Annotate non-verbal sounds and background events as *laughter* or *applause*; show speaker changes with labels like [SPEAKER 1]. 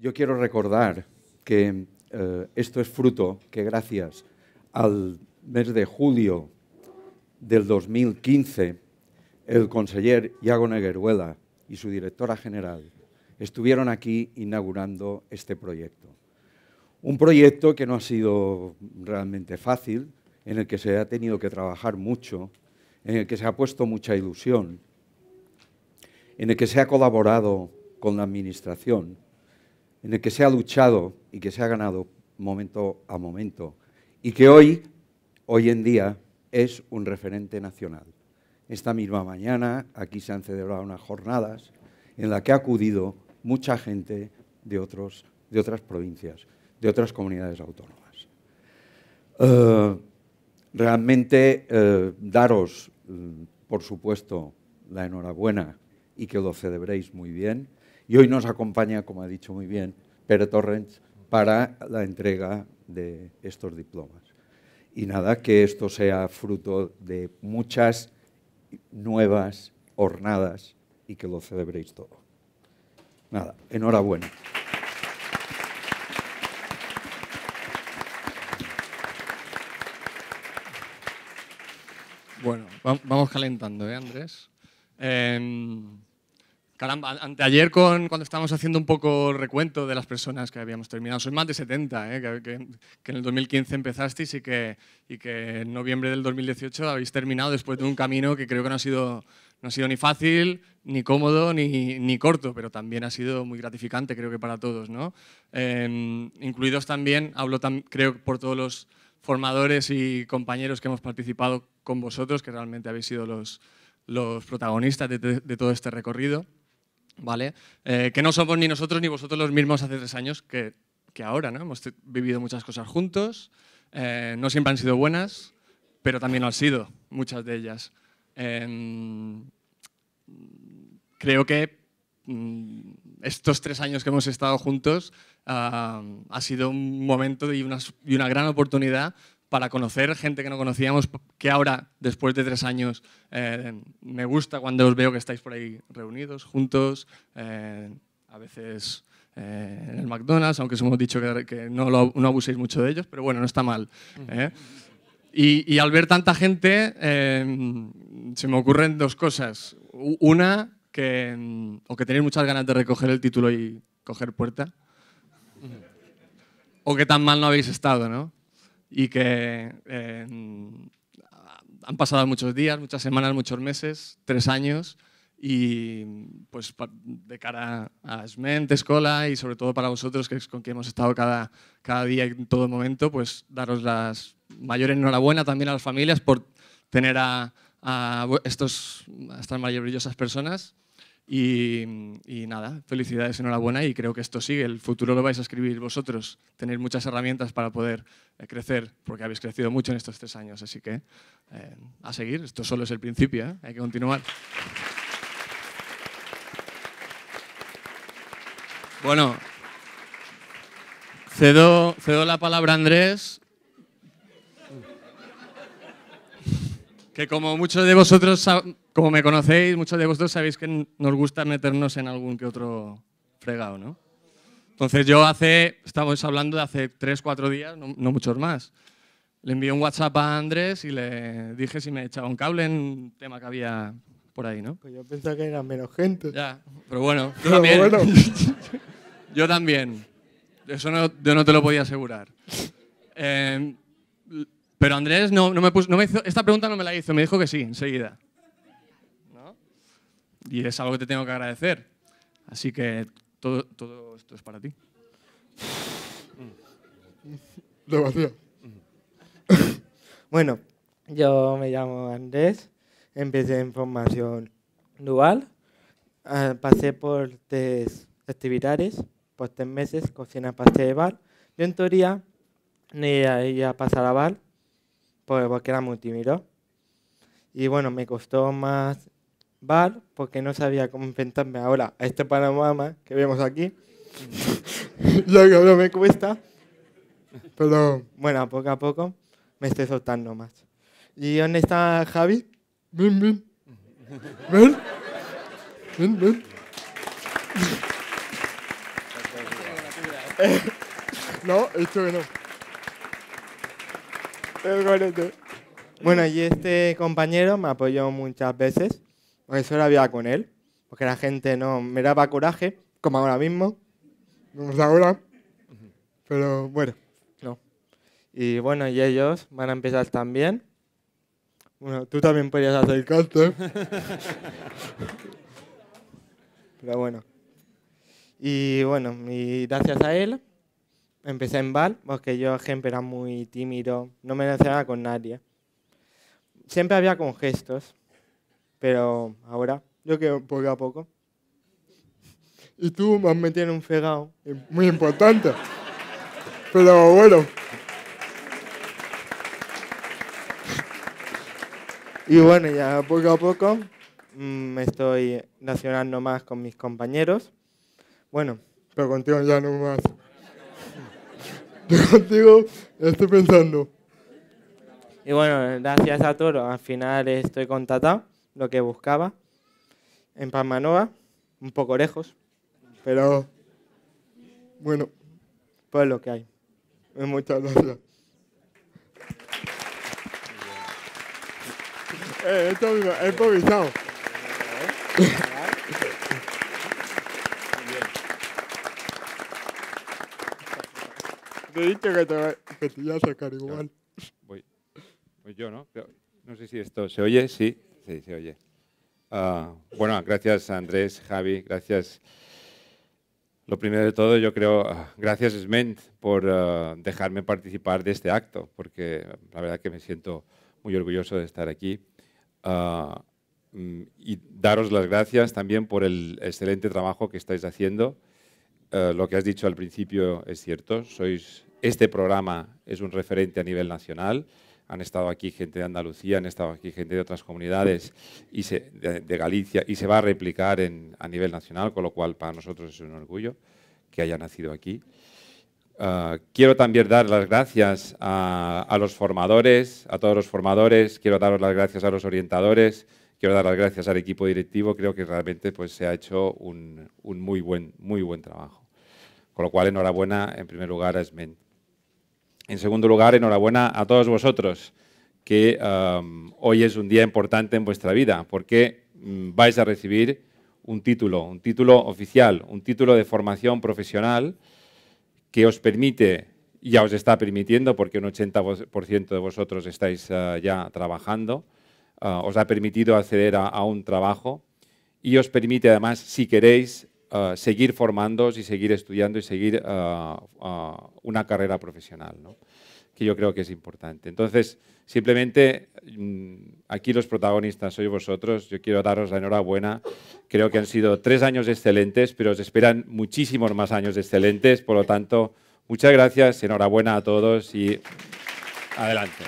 [SPEAKER 1] yo quiero
[SPEAKER 2] recordar que eh, esto es fruto que gracias al mes de julio del 2015, el conseller Iago Negueruela y su directora general estuvieron aquí inaugurando este proyecto. Un proyecto que no ha sido realmente fácil, en el que se ha tenido que trabajar mucho, en el que se ha puesto mucha ilusión, en el que se ha colaborado con la Administración en el que se ha luchado y que se ha ganado momento a momento y que hoy, hoy en día, es un referente nacional. Esta misma mañana aquí se han celebrado unas jornadas en las que ha acudido mucha gente de, de otras provincias, de otras comunidades autónomas. Eh, realmente eh, daros, mm, por supuesto, la enhorabuena y que lo celebréis muy bien y hoy nos acompaña, como ha dicho muy bien, Pere Torrens para la entrega de estos diplomas. Y nada, que esto sea fruto de muchas nuevas hornadas y que lo celebréis todo. Nada, enhorabuena.
[SPEAKER 3] Bueno, vamos calentando, ¿eh, Andrés? Em, Caramba, anteayer con, cuando estábamos haciendo un poco recuento de las personas que habíamos terminado, son más de 70, ¿eh? que, en el 2015 empezasteis y que, y que en noviembre del 2018 habéis terminado después de un camino que creo que no ha sido, no ha sido ni fácil, ni cómodo, ni, corto, pero también ha sido muy gratificante creo que para todos. ¿no? Em, incluidos también, hablo creo por todos los formadores y compañeros que hemos participado con vosotros, que realmente habéis sido los, los protagonistas de todo este recorrido. ¿vale? Eh, que no somos ni nosotros ni vosotros los mismos hace tres años que, ahora, ¿no? Hemos vivido muchas cosas juntos, eh, no siempre han sido buenas, pero también lo han sido, muchas de ellas. Em, creo que mm, estos tres años que hemos estado juntos ah, ha sido un momento y una, y una gran oportunidad para conocer gente que no conocíamos, que ahora, después de tres años, eh, me gusta cuando os veo que estáis por ahí reunidos, juntos, eh, a veces eh, en el McDonald's, aunque os hemos dicho que, no, abuséis mucho de ellos, pero bueno, no está mal. Y, y, al ver tanta gente, se me ocurren dos cosas. Una, que, o que tenéis muchas ganas de recoger el título y coger puerta, o que tan mal no habéis estado, ¿no? y que eh, han pasado muchos días, muchas semanas, muchos meses, tres años y pues de cara a Sment, Escola y sobre todo para vosotros que con quien hemos estado cada, día y en todo momento, pues daros las mayores enhorabuena también a las familias por tener a, a estas maravillosas personas y, nada, felicidades, enhorabuena y creo que esto sigue. El futuro lo vais a escribir vosotros. Tenéis muchas herramientas para poder eh, crecer, porque habéis crecido mucho en estos tres años. Así que eh, a seguir, esto solo es el principio, ¿eh? hay que continuar. Bueno, cedo, cedo la palabra a Andrés que como muchos de vosotros, como me conocéis, muchos de vosotros sabéis que nos gusta meternos en algún que otro fregado, ¿no? Entonces yo hace, estamos hablando de hace tres, cuatro días, no, muchos más, le envié un WhatsApp a Andrés y le dije si me echaba un cable en un tema que había por ahí, ¿no? Pues yo pensaba
[SPEAKER 1] que eran menos gente. Ya, pero bueno, *laughs* yo también. *laughs*
[SPEAKER 3] yo también. Eso no, yo no te lo podía asegurar. Eh, pero Andrés no, me esta pregunta no me la hizo, me dijo que sí, enseguida. Y es algo que te tengo que agradecer. Así que todo, todo esto es para ti.
[SPEAKER 1] *coughs* Bueno, yo me llamo Andrés, empecé en formación dual, ah, pasé por tres actividades, por tres meses, cocina, pastel de bar, yo en teoría ni a pasar a bar, porque era muy Y bueno, me costó más bar porque no sabía cómo enfrentarme ahora a este panorama que vemos aquí. Ya *laughs* que no me cuesta. Pero bueno, poco a poco me estoy soltando más. ¿Y dónde está Javi? Ven, ven. Ven. Ven, *laughs* no, esto que no. Bueno, y este compañero me apoyó muchas veces, porque solo había con él, porque la gente no me daba coraje, como ahora mismo, como ahora, pero bueno, no. Y bueno, y ellos van a empezar también. Bueno, tú también podrías hacer canto. *laughs* pero bueno. Y bueno, y gracias a él empecé en bal, porque yo siempre era muy tímido, no me relacionaba con nadie. Siempre había con gestos, pero ahora yo que poco a poco. Y tú me has metido en un fegado, eh, muy importante. pero bueno. Y bueno, ya poco a poco mm, me estoy relacionando más con mis compañeros. Bueno, pero contigo ya no más. *laughs* contigo estoy pensando. Y bueno, gracias a Toro, al final estoy contratado, lo que buscaba, en Pamanoa, un poco lejos, pero bueno, pues lo que hay. Muchas gracias. Eh, esto es improvisado. que te, a sacar igual.
[SPEAKER 4] Voy. yo, ¿no? No sé si esto se oye, sí, sí, se oye. Ah, bueno, gracias Andrés, Javi, gracias. Lo primero de todo, yo creo, ah, gracias Sment por ah, dejarme participar de este acto, porque la verdad que me siento muy orgulloso de estar aquí. Mm, y daros las gracias también por el excelente trabajo que estáis haciendo. lo que has dicho al principio es cierto, sois este programa es un referente a nivel nacional. Han estado aquí gente de Andalucía, han estado aquí gente de otras comunidades y de, Galicia y se va a replicar a nivel nacional, con lo cual para nosotros es un orgullo que haya nacido aquí. Ah, quiero también dar las gracias a, los formadores, a todos los formadores, quiero dar las gracias a los orientadores, quiero dar las gracias al equipo directivo, creo que realmente pues, se ha hecho un, muy, buen, muy buen trabajo. Con lo cual, enhorabuena en primer lugar a SMENT. En segundo lugar, enhorabuena a todos vosotros, que um, hoy es un día importante en vuestra vida, porque mm, vais a recibir un título, un título oficial, un título de formación profesional que os permite, ya os está permitiendo, porque un 80% de vosotros estáis ah, ya trabajando, ah, os ha permitido acceder a un trabajo y os permite además, si queréis, Ah, seguir formándose y seguir estudiando y seguir ah, ah, una carrera profesional, que yo creo que es importante. Entonces, simplemente mm, aquí los protagonistas sois vosotros, yo quiero daros la enhorabuena, creo que han sido tres años excelentes, pero os esperan muchísimos más años excelentes, por lo tanto, muchas gracias, enhorabuena a todos y adelante.